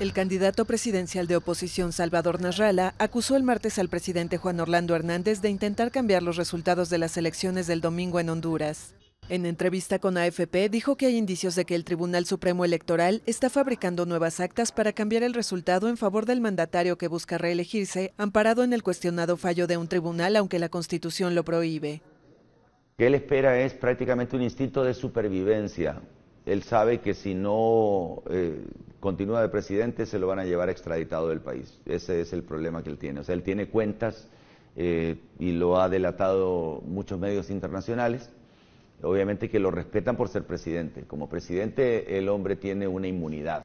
El candidato presidencial de oposición Salvador Nasralla acusó el martes al presidente Juan Orlando Hernández de intentar cambiar los resultados de las elecciones del domingo en Honduras. En entrevista con AFP dijo que hay indicios de que el Tribunal Supremo Electoral está fabricando nuevas actas para cambiar el resultado en favor del mandatario que busca reelegirse, amparado en el cuestionado fallo de un tribunal, aunque la Constitución lo prohíbe. que él espera es prácticamente un instinto de supervivencia, él sabe que si no eh, continúa de presidente se lo van a llevar extraditado del país. Ese es el problema que él tiene. O sea, él tiene cuentas eh, y lo ha delatado muchos medios internacionales. Obviamente que lo respetan por ser presidente. Como presidente el hombre tiene una inmunidad.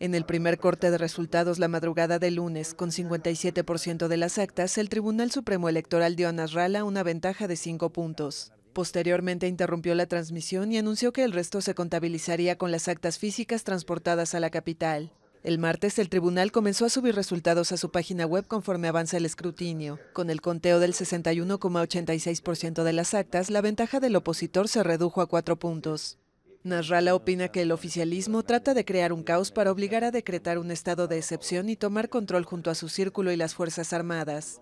En el primer corte de resultados la madrugada de lunes, con 57% de las actas, el Tribunal Supremo Electoral dio a Nasralla una ventaja de cinco puntos. Posteriormente interrumpió la transmisión y anunció que el resto se contabilizaría con las actas físicas transportadas a la capital. El martes, el tribunal comenzó a subir resultados a su página web conforme avanza el escrutinio. Con el conteo del 61,86% de las actas, la ventaja del opositor se redujo a cuatro puntos. Nasralla opina que el oficialismo trata de crear un caos para obligar a decretar un estado de excepción y tomar control junto a su círculo y las Fuerzas Armadas.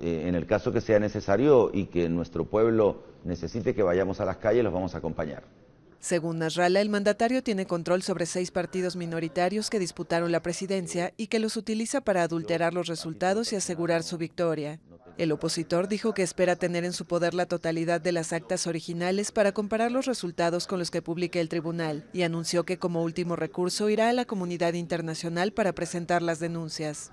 Eh, en el caso que sea necesario y que nuestro pueblo necesite que vayamos a las calles, los vamos a acompañar. Según Nasralla, el mandatario tiene control sobre seis partidos minoritarios que disputaron la presidencia y que los utiliza para adulterar los resultados y asegurar su victoria. El opositor dijo que espera tener en su poder la totalidad de las actas originales para comparar los resultados con los que publique el tribunal y anunció que como último recurso irá a la comunidad internacional para presentar las denuncias.